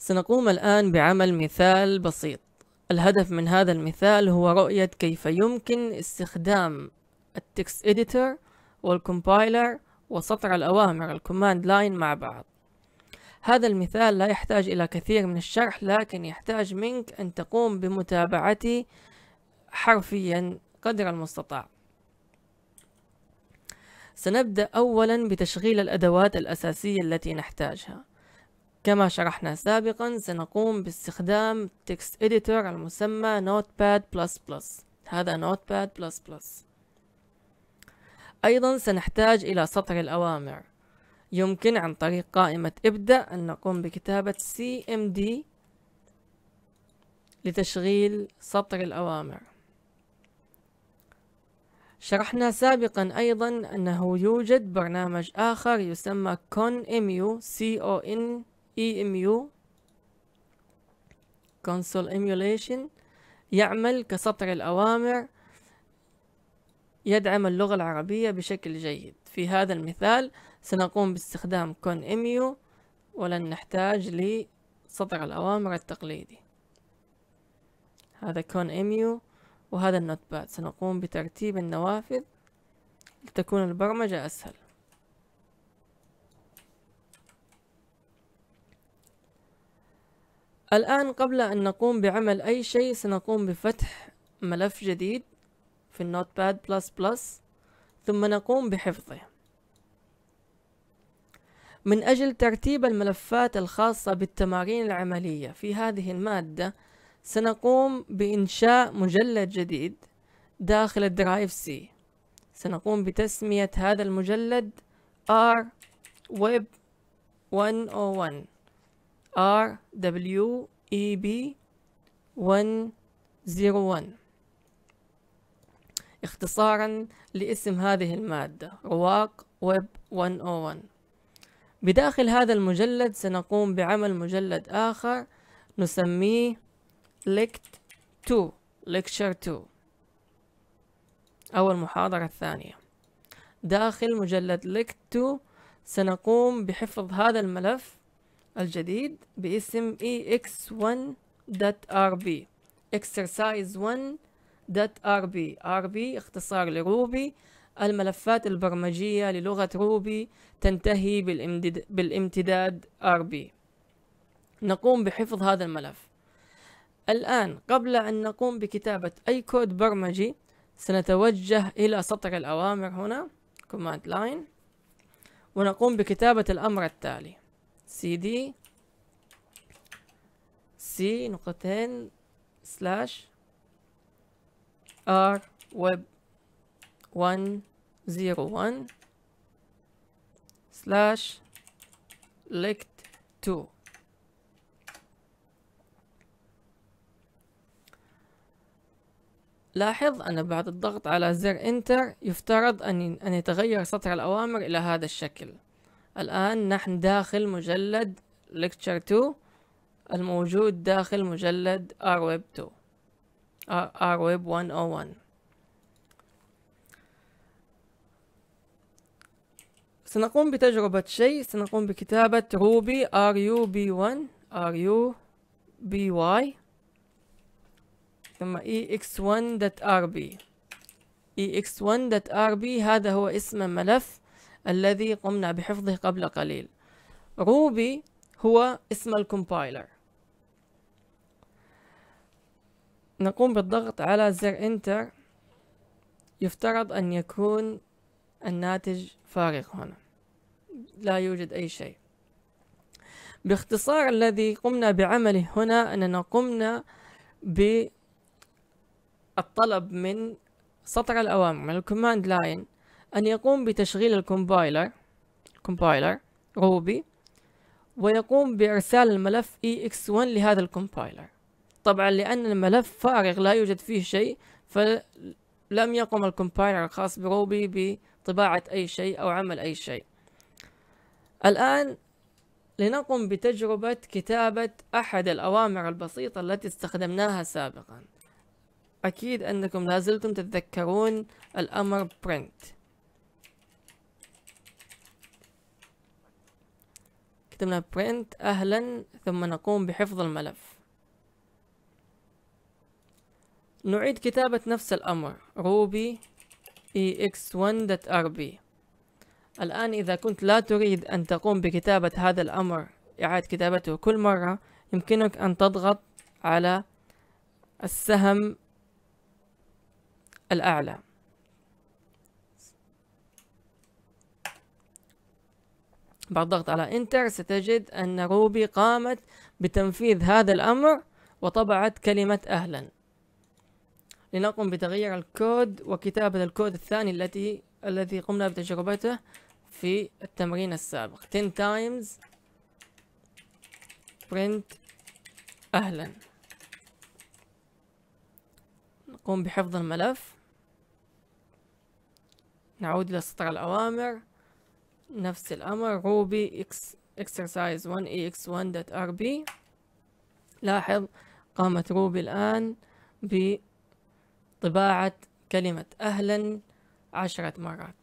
سنقوم الآن بعمل مثال بسيط الهدف من هذا المثال هو رؤية كيف يمكن استخدام التكست إديتور والكمبايلر وسطر الأوامر الكوماند لاين مع بعض هذا المثال لا يحتاج إلى كثير من الشرح لكن يحتاج منك أن تقوم بمتابعته حرفيا قدر المستطاع سنبدأ أولا بتشغيل الأدوات الأساسية التي نحتاجها كما شرحنا سابقا سنقوم باستخدام تكست اديتور المسمى نوتباد بلس بلس هذا نوتباد بلس بلس أيضا سنحتاج إلى سطر الأوامر يمكن عن طريق قائمة ابدأ أن نقوم بكتابة cmd لتشغيل سطر الأوامر شرحنا سابقا أيضا أنه يوجد برنامج آخر يسمى ConMU C-O-N EMU console emulation يعمل كسطر الأوامر يدعم اللغة العربية بشكل جيد في هذا المثال سنقوم باستخدام كون إميو ولن نحتاج لسطر الأوامر التقليدي هذا كون إميو وهذا النوت باد سنقوم بترتيب النوافذ لتكون البرمجة أسهل الآن قبل أن نقوم بعمل أي شيء سنقوم بفتح ملف جديد في النوت باد بلس بلس ثم نقوم بحفظه من أجل ترتيب الملفات الخاصة بالتمارين العملية في هذه المادة سنقوم بإنشاء مجلد جديد داخل الدرايف سي سنقوم بتسمية هذا المجلد R Web 101 ار دبليو اي بي 101 اختصارا لاسم هذه المادة رواق ويب 101 بداخل هذا المجلد سنقوم بعمل مجلد آخر نسميه لكت 2 لكتشر 2 أو المحاضرة الثانية داخل مجلد لكت 2 سنقوم بحفظ هذا الملف الجديد باسم ex1.rb exercise 1.rb rb اختصار لروبي الملفات البرمجية للغة روبي تنتهي بالامتداد rb نقوم بحفظ هذا الملف الآن قبل أن نقوم بكتابة أي كود برمجي سنتوجه إلى سطر الأوامر هنا command line ونقوم بكتابة الأمر التالي سي دي سي نقطتين سلاش ار ويب 101 سلاش ليكت 2 لاحظ أن بعد الضغط على زر Enter يفترض أن يتغير سطر الأوامر إلى هذا الشكل الآن نحن داخل مجلد lecture 2 الموجود داخل مجلد rweb 2 rweb 101 سنقوم بتجربة شيء سنقوم بكتابة روبي rub1 ruby ثم ex1.rb ex1.rb هذا هو اسم ملف الذي قمنا بحفظه قبل قليل روبي هو اسم الكومبايلر نقوم بالضغط على زر انتر يفترض ان يكون الناتج فارغ هنا لا يوجد اي شيء باختصار الذي قمنا بعمله هنا اننا قمنا بالطلب من سطر الاوامر من الكوماند لاين أن يقوم بتشغيل الكومبايلر كومبايلر روبي ويقوم بإرسال الملف EX1 لهذا الكومبايلر طبعا لأن الملف فارغ لا يوجد فيه شيء فلم يقم الكومبايلر الخاص بروبي بطباعة أي شيء أو عمل أي شيء الآن لنقم بتجربة كتابة أحد الأوامر البسيطة التي استخدمناها سابقا أكيد أنكم لازلتم تتذكرون الأمر print كتبنا print أهلا ثم نقوم بحفظ الملف نعيد كتابة نفس الأمر ruby ex1.rb الآن إذا كنت لا تريد أن تقوم بكتابة هذا الأمر إعادة كتابته كل مرة يمكنك أن تضغط على السهم الأعلى بعد ضغط على انتر ستجد أن روبي قامت بتنفيذ هذا الأمر وطبعت كلمة أهلا لنقوم بتغيير الكود وكتابة الكود الثاني التي الذي قمنا بتجربته في التمرين السابق 10 times print أهلا نقوم بحفظ الملف نعود إلى سطر الأوامر نفس الأمر روبي exercise 1ex1.rb لاحظ قامت روبي الآن بطباعة كلمة أهلا عشرة مرات